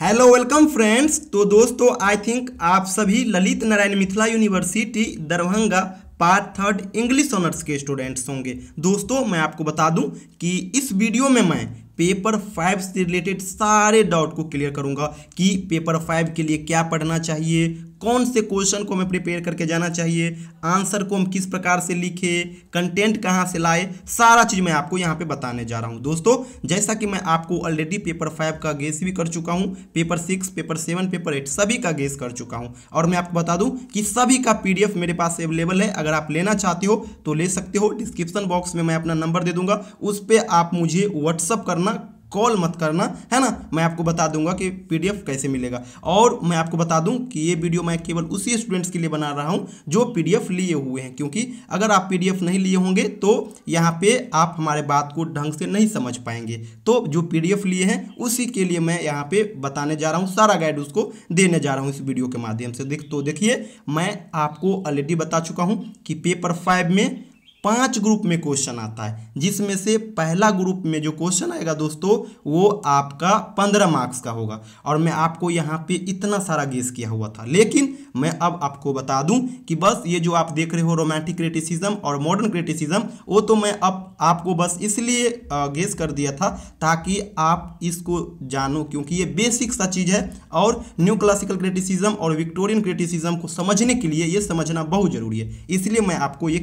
hello welcome friends तो दोस्तों आई think आप सभी Lalit Narayan Mithila university Darbhanga part third English honours के स्टूडेंट्स होंगे दोस्तों मैं आपको बता दूं कि इस वीडियो में मैं पेपर फाइव से रिलेटेड सारे डाउट को क्लियर करूंगा कि पेपर फाइव के लिए क्या पढ़ना चाहिए कौन से क्वेश्चन को हमें प्रिपेयर करके जाना चाहिए आंसर को हम किस प्रकार से लिखे कंटेंट कहाँ से लाए सारा चीज़ मैं आपको यहाँ पे बताने जा रहा हूँ दोस्तों जैसा कि मैं आपको ऑलरेडी पेपर फाइव का गेस भी कर चुका हूँ paper six paper seven paper eight सभी का गेस कर चुका हूँ और मैं आपको बता दूँ कि सभी का पी मेरे पास अवेलेबल है अगर आप लेना चाहते हो तो ले सकते हो डिस्क्रिप्सन बॉक्स में मैं अपना नंबर दे दूंगा उस पर आप मुझे व्हाट्सअप करना कॉल मत करना है ना मैं आपको बता दूंगा कि पीडीएफ कैसे मिलेगा और मैं आपको बता दूं कि ये वीडियो मैं केवल उसी स्टूडेंट्स के लिए बना रहा हूं जो पीडीएफ लिए हुए हैं क्योंकि अगर आप पीडीएफ नहीं लिए होंगे तो यहाँ पे आप हमारे बात को ढंग से नहीं समझ पाएंगे तो जो पी लिए हैं उसी के लिए मैं यहाँ पे बताने जा रहा हूँ सारा गाइड उसको देने जा रहा हूँ इस वीडियो के माध्यम से देख तो देखिए मैं आपको ऑलरेडी बता चुका हूँ कि पेपर फाइव में पांच ग्रुप में क्वेश्चन आता है जिसमें से पहला ग्रुप में जो क्वेश्चन आएगा दोस्तों वो आपका पंद्रह मार्क्स का होगा और मैं आपको यहाँ पे इतना सारा गेस किया हुआ था लेकिन मैं अब आपको बता दूं कि बस ये जो आप देख रहे हो रोमांटिक क्रिटिसिज्म और मॉडर्न क्रिटिसिज्म वो तो मैं अब आपको बस इसलिए गेस कर दिया था ताकि आप इसको जानो क्योंकि ये बेसिक सा चीज़ है और न्यू क्लासिकल क्रिटिसिज्म और विक्टोरियन क्रिटिसिज्म को समझने के लिए ये समझना बहुत ज़रूरी है इसलिए मैं आपको ये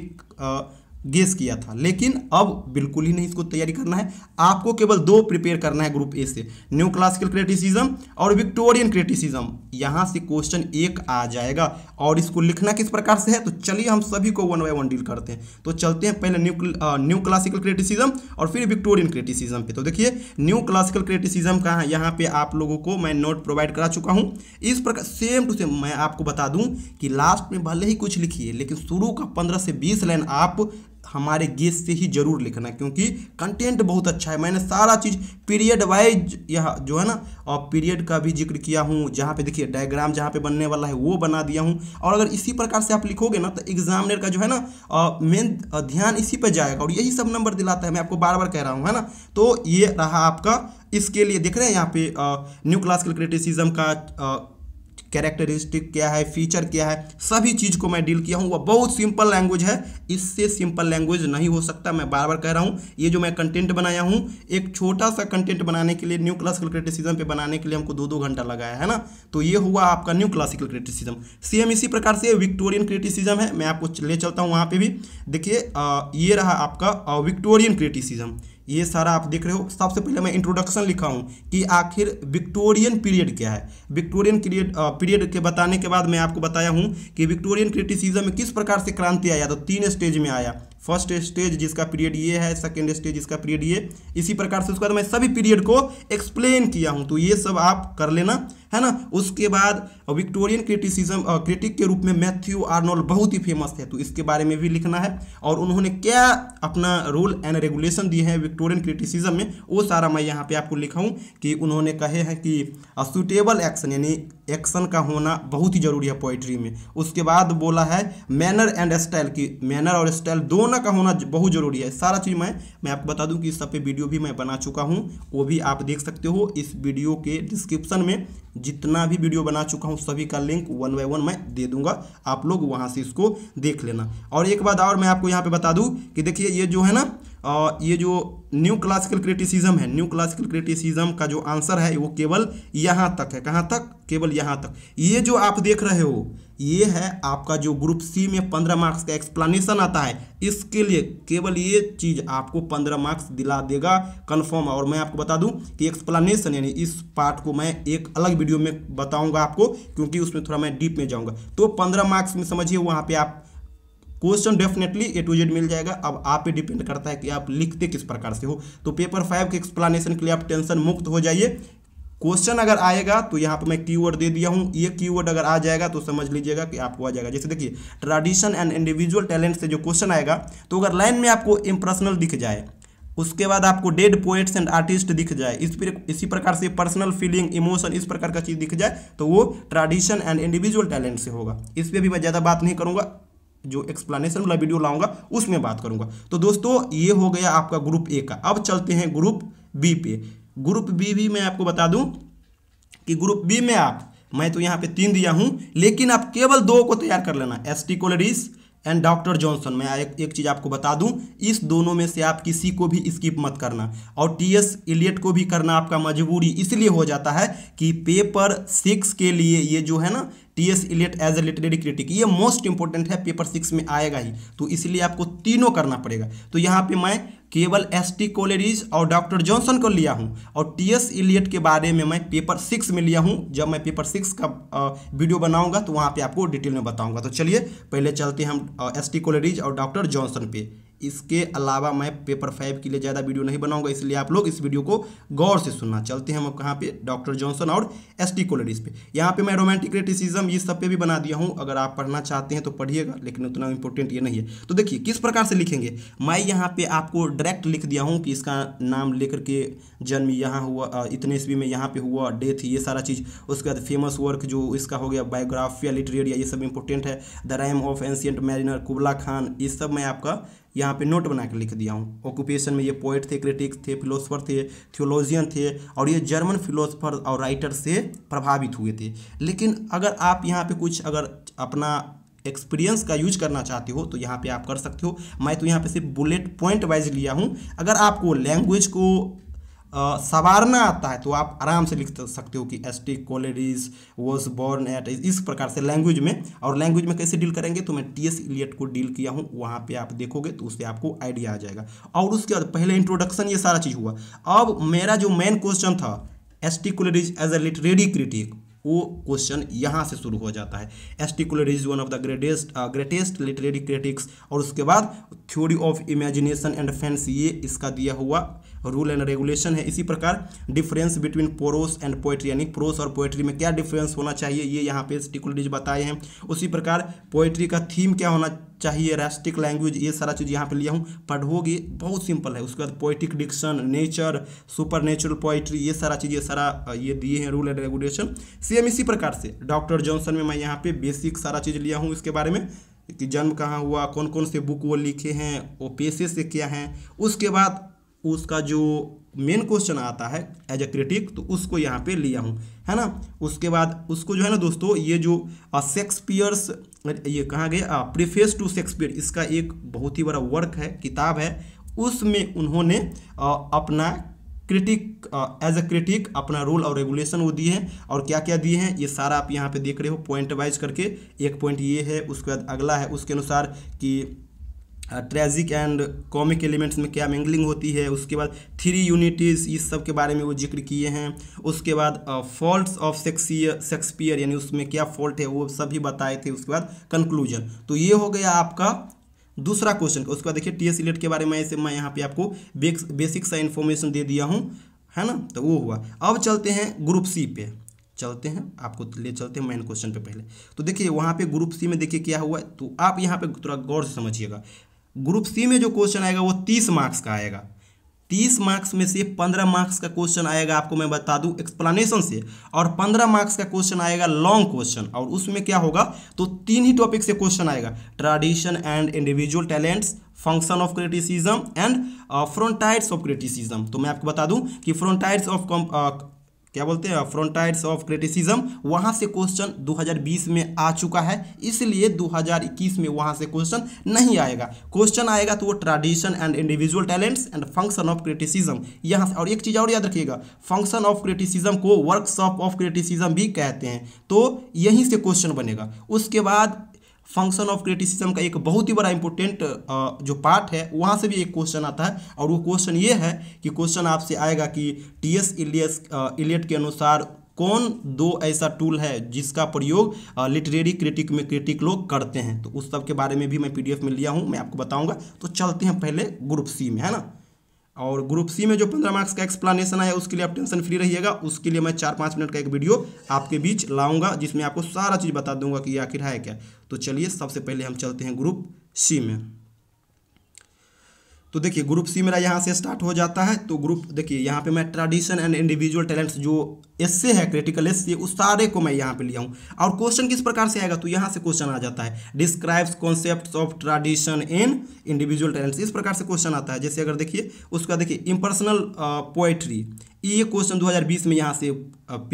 गेस किया था लेकिन अब बिल्कुल ही नहीं इसको तैयारी करना है आपको केवल दो प्रिपेयर करना है ग्रुप ए से न्यू क्लासिकल क्रिटिसिज्म और विक्टोरियन क्रिटिसिज्म यहां से क्वेश्चन एक आ जाएगा और इसको लिखना किस प्रकार से है तो चलिए हम सभी को वन बाय वन डील करते हैं तो चलते हैं पहले न्यू न्यू क्लासिकल क्रिटिसिज्म और फिर विक्टोरियन क्रिटिसिज्म पे तो देखिए न्यू क्लासिकल क्रिटिसिज्म का यहाँ पे आप लोगों को मैं नोट प्रोवाइड करा चुका हूँ इस प्रकार सेम टू सेम मैं आपको बता दूँ कि लास्ट में भले ही कुछ लिखिए लेकिन शुरू का पंद्रह से बीस लाइन आप हमारे गेस से ही जरूर लिखना क्योंकि कंटेंट बहुत अच्छा है मैंने सारा चीज़ पीरियड वाइज यहाँ जो है ना और पीरियड का भी जिक्र किया हूँ जहाँ पे देखिए डायग्राम जहाँ पे बनने वाला है वो बना दिया हूँ और अगर इसी प्रकार से आप लिखोगे ना तो एग्जामिनर का जो है ना मेन ध्यान इसी पर जाएगा और यही सब नंबर दिलाता है मैं आपको बार बार कह रहा हूँ है ना तो ये रहा आपका इसके लिए देख रहे हैं यहाँ पे न्यू क्लासिकल क्रिटिसिज्म का कैरेक्टरिस्टिक क्या है फीचर क्या है सभी चीज़ को मैं डील किया हूँ वह बहुत सिंपल लैंग्वेज है इससे सिंपल लैंग्वेज नहीं हो सकता मैं बार बार कह रहा हूँ ये जो मैं कंटेंट बनाया हूँ एक छोटा सा कंटेंट बनाने के लिए न्यू क्लासिकल क्रिटिसिज्म पे बनाने के लिए हमको दो दो घंटा लगाया है ना तो ये हुआ आपका न्यू क्लासिकल क्रिटिसिज्म सेम इसी प्रकार से विक्टोरियन क्रिटिसिज्म है मैं आपको ले चलता हूँ वहाँ पर भी देखिए ये रहा आपका विक्टोरियन क्रिटिसिज्म ये सारा आप देख रहे हो सबसे पहले मैं इंट्रोडक्शन लिखा हूँ कि आखिर विक्टोरियन पीरियड क्या है विक्टोरियन पीरियड पीरियड के बताने के बाद मैं आपको बताया हूँ कि विक्टोरियन क्रिटिसिज्म में किस प्रकार से क्रांति आया तो तीन स्टेज में आया फर्स्ट स्टेज जिसका पीरियड ये है सेकेंड स्टेज जिसका पीरियड ये इसी प्रकार से उसके बाद मैं सभी पीरियड को एक्सप्लेन किया हूँ तो ये सब आप कर लेना है ना उसके बाद विक्टोरियन क्रिटिसिज्म क्रिटिक के रूप में मैथ्यू आर्नोल्ड बहुत ही फेमस थे तो इसके बारे में भी लिखना है और उन्होंने क्या अपना रूल एंड रेगुलेशन दिए हैं विक्टोरियन क्रिटिसिज्म में वो सारा मैं यहाँ पे आपको लिखा हूँ कि उन्होंने कहे हैं कि सुटेबल एक्शन यानी एक्शन का होना बहुत ही जरूरी है पोइट्री में उसके बाद बोला है मैनर एंड स्टाइल की मैनर और स्टाइल दोनों का होना बहुत जरूरी है सारा चीज़ मैं मैं आपको बता दूँ कि इस सब पे वीडियो भी मैं बना चुका हूँ वो भी आप देख सकते हो इस वीडियो के डिस्क्रिप्शन में जितना भी वीडियो बना चुका हूँ सभी का लिंक वन बाय वन मैं दे दूंगा आप लोग वहाँ से इसको देख लेना और एक बात और मैं आपको यहाँ पे बता दूँ कि देखिए ये जो है ना ये जो न्यू क्लासिकल क्रिटिसिज्म है न्यू क्लासिकल क्रिटिसिज्म का जो आंसर है वो केवल यहाँ तक है कहाँ तक केवल यहाँ तक ये जो आप देख रहे हो ये है आपका जो ग्रुप सी में पंद्रह मार्क्स का एक्सप्लानेशन आता है इसके लिए केवल ये चीज़ आपको पंद्रह मार्क्स दिला देगा कन्फर्म और मैं आपको बता दूं कि एक्सप्लानेशन यानी इस पार्ट को मैं एक अलग वीडियो में बताऊंगा आपको क्योंकि उसमें थोड़ा मैं डीप में जाऊंगा तो पंद्रह मार्क्स में समझिए वहाँ पे आप question definitely A to Z मिल जाएगा अब आप ही डिपेंड करता है कि आप लिखते किस प्रकार से हो तो पेपर फाइव के एक्सप्लानेशन के लिए आप टेंशन मुक्त हो जाइए क्वेश्चन अगर आएगा तो यहाँ पर मैं कीवर्ड दे दिया हूँ ये कीवर्ड अगर आ जाएगा तो समझ लीजिएगा कि आपको आ जाएगा जैसे देखिए ट्रेडिशन एंड इंडिविजुअल टैलेंट से जो क्वेश्चन आएगा तो अगर लाइन में आपको इम्प्रेशनल दिख जाए उसके बाद आपको डेड पोएट्स एंड आर्टिस्ट दिख जाए इस पर इसी प्रकार से पर्सनल फीलिंग इमोशन इस प्रकार का चीज़ दिख जाए तो वो ट्रेडिशन एंड इंडिविजुअल टैलेंट से होगा इस पर भी मैं ज़्यादा बात नहीं करूँगा जो एक्सप्लेनेशन वाला वीडियो लाऊंगा उसमें बात करूंगा तो दोस्तों ये हो गया आपका ग्रुप ए का अब चलते हैं ग्रुप बी पे ग्रुप बी भी मैं आपको बता दूं कि ग्रुप बी में आप मैं तो यहाँ पे तीन दिया हूँ लेकिन आप केवल दो को तैयार कर लेना S T Coleridge and doctor Johnson मैं एक, एक चीज़ आपको बता दूं इस दोनों में से आप किसी को भी स्किप मत करना और टी एस एलियट को भी करना आपका मजबूरी इसलिए हो जाता है कि पेपर सिक्स के लिए ये जो है ना T S Eliot as a literary critic ये मोस्ट इंपॉर्टेंट है पेपर सिक्स में आएगा ही तो इसलिए आपको तीनों करना पड़ेगा तो यहाँ पे मैं केवल एस टी कॉलेज और डॉक्टर जॉनसन को लिया हूँ और टी एस इलियट के बारे में मैं पेपर सिक्स में लिया हूँ जब मैं पेपर सिक्स का वीडियो बनाऊंगा तो वहाँ पे आपको डिटेल में बताऊंगा तो चलिए पहले चलते हैं हम एस टी कॉलेज और डॉक्टर जॉनसन पे इसके अलावा मैं पेपर फाइव के लिए ज़्यादा वीडियो नहीं बनाऊंगा इसलिए आप लोग इस वीडियो को गौर से सुनना चलते हैं हम कहाँ पे डॉक्टर जॉनसन और एस टी कोलरिस पे यहाँ पे मैं रोमांटिक क्रिटिसिज्म ये सब पे भी बना दिया हूँ अगर आप पढ़ना चाहते हैं तो पढ़िएगा लेकिन उतना इंपॉर्टेंट ये नहीं है तो देखिए किस प्रकार से लिखेंगे मैं यहाँ पर आपको डायरेक्ट लिख दिया हूँ कि इसका नाम लेकर के जन्म यहाँ हुआ इतने ईस्वी में यहाँ पर हुआ डेथ ये सारा चीज़ उसके बाद फेमस वर्क जो इसका हो गया बायोग्राफिया लिटरेरिया ये सब इंपॉर्टेंट है the rime of ancient mariner Kubla Khan ये सब मैं आपका यहाँ पे नोट बना के लिख दिया हूँ ऑक्यूपेशन में ये पोइट थे क्रिटिक्स थे फिलोसफर थे थियोलॉजियन थे और ये जर्मन फिलोसफर और राइटर से प्रभावित हुए थे लेकिन अगर आप यहाँ पे कुछ अगर अपना एक्सपीरियंस का यूज करना चाहते हो तो यहाँ पे आप कर सकते हो मैं तो यहाँ पे सिर्फ बुलेट पॉइंट वाइज लिया हूँ अगर आपको लैंग्वेज को संवारना आता है तो आप आराम से लिख सकते हो कि S T Coleridge was born at इस प्रकार से लैंग्वेज में और लैंग्वेज में कैसे डील करेंगे तो मैं टी एस इलियट को डील किया हूँ वहाँ पे आप देखोगे तो उससे आपको आइडिया आ जाएगा और उसके बाद पहले इंट्रोडक्शन ये सारा चीज़ हुआ अब मेरा जो मेन क्वेश्चन था S T Coleridge as a literary critic वो क्वेश्चन यहाँ से शुरू हो जाता है S T Coleridge is one of the greatest greatest literary critics और उसके बाद theory of imagination and fancy ये इसका दिया हुआ रूल एंड रेगुलेशन है इसी प्रकार difference between prose and poetry यानी प्रोस और पोएट्री में क्या डिफरेंस होना चाहिए ये यहाँ पे स्टिकुलरीज बताए हैं उसी प्रकार पोएट्री का थीम क्या होना चाहिए राष्ट्रिक लैंग्वेज ये सारा चीज़ यहाँ पे लिया हूँ पढ़ोगे बहुत सिंपल है उसके बाद poetic diction nature supernatural poetry ये सारा चीज़ ये सारा ये दिए हैं रूल एंड रेगुलेशन सेम इसी प्रकार से डॉक्टर जॉनसन में मैं यहाँ पे बेसिक सारा चीज़ लिया हूँ इसके बारे में कि जन्म कहाँ हुआ कौन कौन से बुक वो लिखे हैं वो पेशे से क्या हैं उसके बाद उसका जो मेन क्वेश्चन आता है एज ए क्रिटिक तो उसको यहाँ पे लिया हूँ है ना उसके बाद उसको जो है ना दोस्तों ये जो शेक्सपियर्स ये कहाँ गया प्रीफेस टू शेक्सपियर इसका एक बहुत ही बड़ा वर्क है किताब है उसमें उन्होंने आ, अपना क्रिटिक एज अ क्रिटिक अपना रूल और रेगुलेशन वो दिए हैं और क्या क्या दिए हैं ये सारा आप यहाँ पे देख रहे हो पॉइंट वाइज करके एक पॉइंट ये है उसके बाद अगला है उसके अनुसार कि ट्रेजिक एंड कॉमिक एलिमेंट्स में क्या मिंगलिंग होती है उसके बाद थ्री यूनिटीज़ इस सब के बारे में वो जिक्र किए हैं उसके बाद फॉल्ट ऑफ शेक्सपियर यानी उसमें क्या फॉल्ट है वो सब भी बताए थे उसके बाद कंक्लूजन तो ये हो गया आपका दूसरा क्वेश्चन उसके बाद देखिए टी एस के बारे में ऐसे मैं यहाँ पे आपको बेसिक सा इन्फॉर्मेशन दे दिया हूँ है ना तो वो हुआ अब चलते हैं ग्रुप सी पे चलते हैं आपको ले चलते हैं मेन क्वेश्चन पे पहले तो देखिए वहाँ पे ग्रुप सी में देखिए क्या हुआ है तो आप यहाँ पे थोड़ा गौर से समझिएगा ग्रुप सी में जो क्वेश्चन आएगा वो तीस मार्क्स का आएगा तीस मार्क्स में से पंद्रह मार्क्स का क्वेश्चन आएगा आपको मैं बता दूं एक्सप्लेनेशन से और पंद्रह मार्क्स का क्वेश्चन आएगा लॉन्ग क्वेश्चन और उसमें क्या होगा तो तीन ही टॉपिक से क्वेश्चन आएगा tradition and individual talents function of criticism and frontiers of criticism तो मैं आपको बता दूं कि फ्रंटाइड्स ऑफ क्या बोलते हैं फ्रंटाइड्स ऑफ क्रिटिसिज्म वहां से क्वेश्चन 2020 में आ चुका है इसलिए 2021 में वहां से क्वेश्चन नहीं आएगा क्वेश्चन आएगा तो वो tradition and individual talents and function of criticism यहाँ से और एक चीज़ और याद रखिएगा फंक्शन ऑफ क्रिटिसिज्म को वर्कशॉप ऑफ क्रिटिसिज्म भी कहते हैं तो यहीं से क्वेश्चन बनेगा उसके बाद फंक्शन ऑफ क्रिटिसिज्म का एक बहुत ही बड़ा इंपॉर्टेंट जो पार्ट है वहाँ से भी एक क्वेश्चन आता है और वो क्वेश्चन ये है कि क्वेश्चन आपसे आएगा कि टी एस इलियस इलियट के अनुसार कौन दो ऐसा टूल है जिसका प्रयोग लिटरेरी क्रिटिक में क्रिटिक लोग करते हैं तो उस सब के बारे में भी मैं पी में लिया हूँ मैं आपको बताऊँगा तो चलते हैं पहले ग्रुप सी में है ना और ग्रुप सी में जो पंद्रह मार्क्स का एक्सप्लेनेशन आया उसके लिए आप टेंशन फ्री रहिएगा उसके लिए मैं चार पाँच मिनट का एक वीडियो आपके बीच लाऊंगा जिसमें आपको सारा चीज़ बता दूंगा कि आखिर है क्या तो चलिए सबसे पहले हम चलते हैं ग्रुप सी में तो देखिए ग्रुप सी मेरा यहाँ से स्टार्ट हो जाता है तो ग्रुप देखिए यहाँ पे मैं ट्रेडिशन एंड इंडिविजुअल टैलेंट्स जो एस है क्रिटिकल से उस सारे को मैं यहाँ पे लिया हूँ और क्वेश्चन किस प्रकार से आएगा तो यहाँ से क्वेश्चन आ जाता है describes concept of tradition in individual talents इस प्रकार से क्वेश्चन आता है जैसे अगर देखिए उसका देखिए इम्पर्सनल पोएट्री ये क्वेश्चन दो में यहाँ से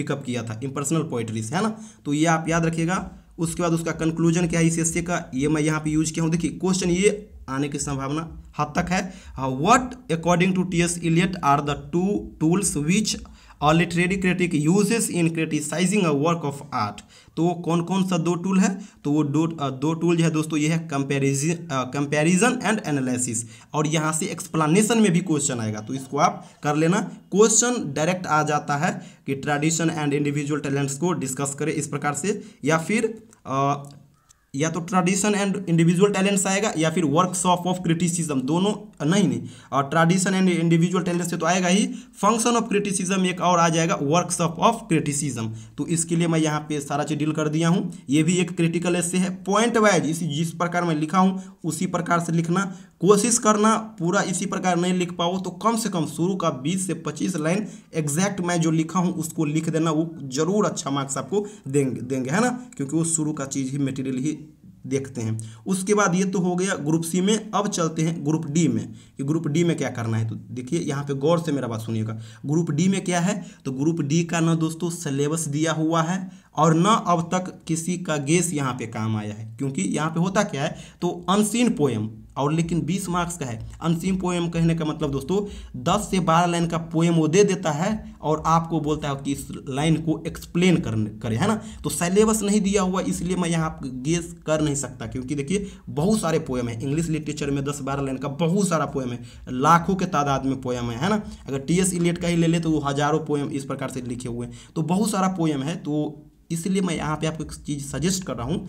पिकअप किया था इम्पर्सनल पोएट्री से है ना तो ये आप याद रखिएगा उसके बाद उसका कंक्लूजन क्या है इस e का ये मैं यहाँ पे यूज किया हूँ देखिए क्वेश्चन ये आने की संभावना हद हाँ तक है what according to T S Eliot are the two tools which our literary critic uses in criticising a work of art तो वो कौन कौन सा दो टूल है तो वो दो दो टूल जो है दोस्तों ये है कंपेरिजन कंपेरिजन एंड एनालिसिस और यहाँ से एक्सप्लानेशन में भी क्वेश्चन आएगा तो इसको आप कर लेना क्वेश्चन डायरेक्ट आ जाता है कि ट्रेडिशन एंड इंडिविजुअल टैलेंट्स को डिस्कस करें इस प्रकार से या फिर या तो ट्रेडिशन एंड इंडिविजुअल टैलेंट्स आएगा या फिर वर्कशॉप ऑफ क्रिटिसिज्म दोनों नहीं नहीं और ट्रेडिशन एंड इंडिविजुअल टैलेंट्स से तो आएगा ही फंक्शन ऑफ क्रिटिसिज्म एक और आ जाएगा वर्कशॉप ऑफ क्रिटिसिज्म तो इसके लिए मैं यहाँ पे सारा चीज डील कर दिया हूँ ये भी एक क्रिटिकल ऐसे है पॉइंट वाइज इसी जिस प्रकार मैं लिखा हूँ उसी प्रकार से लिखना कोशिश करना पूरा इसी प्रकार नहीं लिख पाओ तो कम से कम शुरू का बीस से पच्चीस लाइन एग्जैक्ट मैं जो लिखा हूँ उसको लिख देना वो जरूर अच्छा मार्क्स आपको देंगे देंगे है ना क्योंकि वो शुरू का चीज़ ही मटेरियल ही देखते हैं उसके बाद ये तो हो गया ग्रुप सी में अब चलते हैं ग्रुप डी में कि ग्रुप डी में क्या करना है तो देखिए यहाँ पे गौर से मेरा बात सुनिएगा ग्रुप डी में क्या है तो ग्रुप डी का ना दोस्तों सिलेबस दिया हुआ है और ना अब तक किसी का गेस यहाँ पे काम आया है क्योंकि यहाँ पे होता क्या है तो अनसीन पोएम और लेकिन बीस मार्क्स का है अंतिम पोएम कहने का मतलब दोस्तों दस से बारह लाइन का पोएम वो दे देता है और आपको बोलता है कि इस लाइन को एक्सप्लेन करें है ना तो सिलेबस नहीं दिया हुआ इसलिए मैं यहाँ गेस कर नहीं सकता क्योंकि देखिए बहुत सारे पोएम है इंग्लिश लिटरेचर में दस बारह लाइन का बहुत सारा पोएम है लाखों के तादाद में पोएम है है ना अगर टी एस इलेट का ही ले ले तो वो हजारों पोएम इस प्रकार से लिखे हुए हैं तो बहुत सारा पोएम है तो इसलिए मैं यहाँ पे आपको एक चीज़ सजेस्ट कर रहा हूँ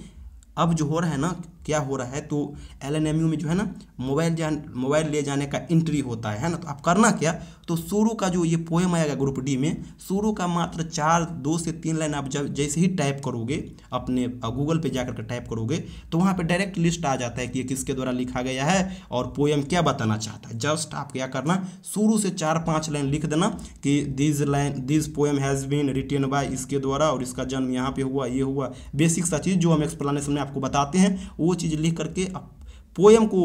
अब जो हो रहा है ना क्या हो रहा है तो एल एन एम यू में जो है ना मोबाइल जान मोबाइल ले जाने का एंट्री होता है है ना तो आप करना क्या तो शुरू का जो ये पोएम आएगा ग्रुप डी में शुरू का मात्र चार दो से तीन लाइन आप जब जैसे ही टाइप करोगे अपने गूगल पे जाकर के टाइप करोगे तो वहाँ पे डायरेक्ट लिस्ट आ जाता है कि ये किसके द्वारा लिखा गया है और पोएम क्या बताना चाहता है जस्ट आप क्या करना शुरू से चार पाँच लाइन लिख देना कि this line this poem has been written by इसके द्वारा और इसका जन्म यहाँ पर हुआ ये हुआ बेसिक सा चीज़ जो हम एक्सप्लानेशन में आपको बताते हैं वो चीज़ लिख करके आप पोएम को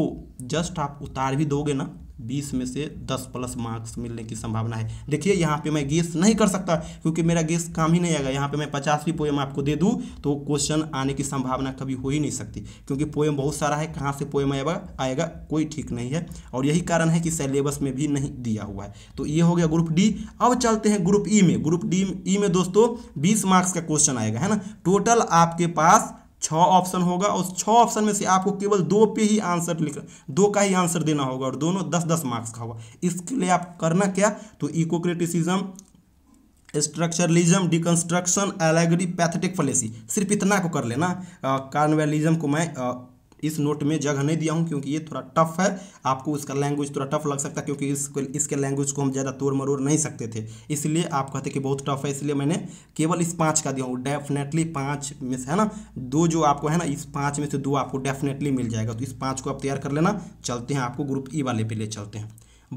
जस्ट आप उतार भी दोगे ना 20 में से 10 प्लस मार्क्स मिलने की संभावना है देखिए यहाँ पे मैं गेस नहीं कर सकता क्योंकि मेरा गेस काम ही नहीं आएगा यहाँ पे मैं पचास भी पोएम आपको दे दूँ तो क्वेश्चन आने की संभावना कभी हो ही नहीं सकती क्योंकि पोएम बहुत सारा है कहाँ से पोएम आएगा आएगा कोई ठीक नहीं है और यही कारण है कि सिलेबस में भी नहीं दिया हुआ है तो ये हो गया ग्रुप डी अब चलते हैं ग्रुप ई e में ग्रुप डी ई में दोस्तों बीस मार्क्स का क्वेश्चन आएगा है ना टोटल आपके पास छ ऑप्शन होगा और छ ऑप्शन में से आपको केवल दो पे ही आंसर लिख दो का ही आंसर देना होगा और दोनों दस दस मार्क्स का होगा इसके लिए आप करना क्या तो eco criticism structuralism deconstruction allegory pathetic fallacy सिर्फ इतना को कर लेना कार्नवेलिज्म को मैं आ, इस नोट में जगह नहीं दिया हूँ क्योंकि ये थोड़ा टफ है आपको उसका लैंग्वेज थोड़ा टफ लग सकता है क्योंकि इसको इसके लैंग्वेज को हम ज़्यादा तोड़ मरोड़ नहीं सकते थे इसलिए आप कहते कि बहुत टफ है इसलिए मैंने केवल इस पाँच का दिया हूँ डेफिनेटली पाँच में से है ना दो जो आपको है ना इस पाँच में से दो आपको डेफिनेटली मिल जाएगा तो इस पाँच को आप तैयार कर लेना चलते हैं आपको ग्रुप ई e वाले पे ले चलते हैं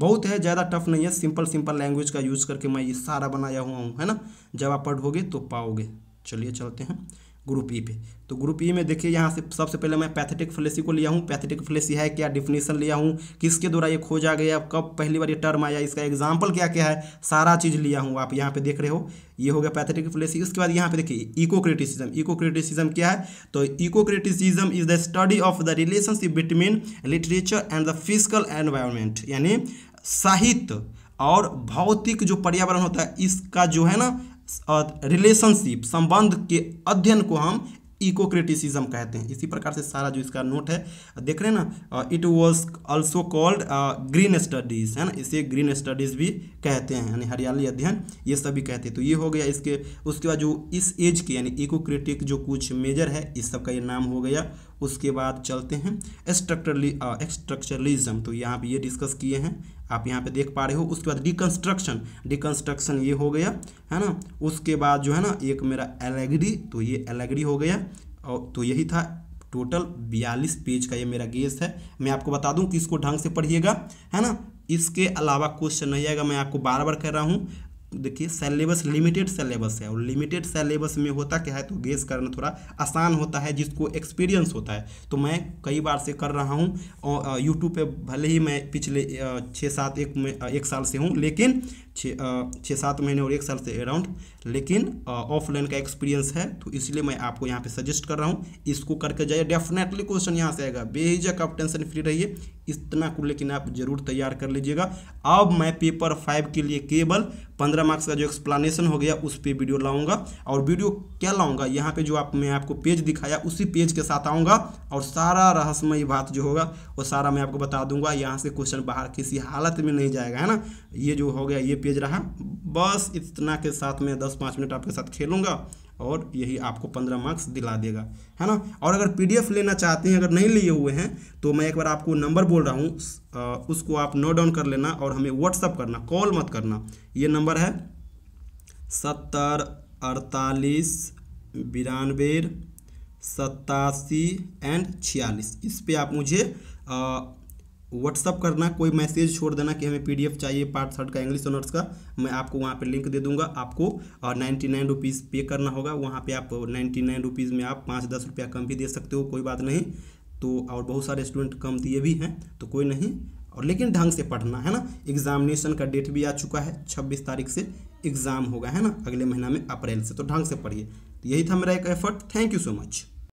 बहुत है ज़्यादा टफ नहीं है सिंपल सिंपल लैंग्वेज का यूज़ करके मैं ये सारा बनाया हुआ हूँ है ना जब आप पढ़ोगे तो पाओगे चलिए चलते हैं ग्रुप ई e पे तो ग्रुप ई e में देखिए यहाँ से सबसे पहले मैं पैथेटिक फ्लेसी को लिया हूँ पैथेटिक फ्लेसी है क्या डिफिनेशन लिया हूँ किसके द्वारा ये खोजा गया कब पहली बार ये टर्म आया इसका एग्जाम्पल क्या क्या है सारा चीज़ लिया हूँ आप यहाँ पे देख रहे हो ये हो गया पैथेटिक फ्लेसी उसके बाद यहाँ पे देखिए इको क्रिटिसिज्म इको क्रिटिसिज्म क्या है तो eco criticism is the study of the relationship between literature and the physical environment यानी साहित्य और भौतिक जो पर्यावरण होता है इसका जो है ना रिलेशनशिप संबंध के अध्ययन को हम इकोक्रिटिसिज्म कहते हैं इसी प्रकार से सारा जो इसका नोट है देख रहे हैं ना it was also called green studies है ना इसे ग्रीन स्टडीज भी कहते हैं यानी हरियाली अध्ययन ये सभी कहते हैं तो ये हो गया इसके उसके बाद जो इस एज के यानी इको क्रिटिक जो कुछ मेजर है इस सब का ये नाम हो गया उसके बाद चलते हैं स्ट्रक्चरली स्ट्रक्चरलिज्म तो यहाँ पर ये डिस्कस किए हैं आप यहाँ पे देख पा रहे हो उसके बाद रिकन्स्ट्रक्शन रिकन्स्ट्रक्शन ये हो गया है ना उसके बाद जो है ना एक मेरा एलेगरी तो ये एलेगरी हो गया और तो यही था टोटल बयालीस पेज का ये मेरा गेस है मैं आपको बता दूँ कि इसको ढंग से पढ़िएगा है ना इसके अलावा क्वेश्चन नहीं आएगा मैं आपको बार बार कह रहा हूँ देखिए सेलेबस लिमिटेड सेलेबस है और लिमिटेड सेलेबस में होता क्या है तो गेस करना थोड़ा आसान होता है जिसको एक्सपीरियंस होता है तो मैं कई बार से कर रहा हूँ यूट्यूब पे भले ही मैं पिछले छः सात एक में एक साल से हूँ लेकिन छः छः सात महीने और एक साल से अराउंड लेकिन ऑफलाइन का एक्सपीरियंस है तो इसलिए मैं आपको यहाँ पे सजेस्ट कर रहा हूँ इसको करके जाइए डेफिनेटली क्वेश्चन यहाँ से आएगा बेहिजक आप टेंशन फ्री रहिए इतना को लेकिन आप जरूर तैयार कर लीजिएगा अब मैं पेपर फाइव के लिए केवल पंद्रह मार्क्स का जो एक्सप्लानेशन हो गया उस पर वीडियो लाऊंगा और वीडियो क्या लाऊंगा यहाँ पे जो आप मैं आपको पेज दिखाया उसी पेज के साथ आऊँगा और सारा रहस्यमयी बात जो होगा वो सारा मैं आपको बता दूंगा यहाँ से क्वेश्चन बाहर किसी हालत में नहीं जाएगा है ना ये जो हो गया ये पेज रहा बस इतना के साथ मैं दस पाँच मिनट आपके साथ खेलूँगा और यही आपको पंद्रह मार्क्स दिला देगा है ना और अगर पीडीएफ लेना चाहते हैं अगर नहीं लिए हुए हैं तो मैं एक बार आपको नंबर बोल रहा हूँ उसको आप नोट डाउन कर लेना और हमें व्हाट्सअप करना कॉल मत करना ये नंबर है सत्तर अड़तालीस बिरानवे सत्तासी एंड छियालीस इस पर आप मुझे आ, व्हाट्सअप करना कोई मैसेज छोड़ देना कि हमें पीडीएफ चाहिए पार्ट थर्ड का इंग्लिश ऑनर्स का मैं आपको वहाँ पे लिंक दे दूंगा आपको और नाइन्टी नाइन रुपीज़ पे करना होगा वहाँ पे आप नाइन्टी नाइन रुपीज़ में आप पाँच दस रुपया कम भी दे सकते हो कोई बात नहीं तो और बहुत सारे स्टूडेंट कम दिए भी हैं तो कोई नहीं और लेकिन ढंग से पढ़ना है ना एग्जामिनेशन का डेट भी आ चुका है छब्बीस तारीख से एग्ज़ाम होगा है ना अगले महीना में अप्रैल से तो ढंग से पढ़िए तो यही था मेरा एक effort thank you so much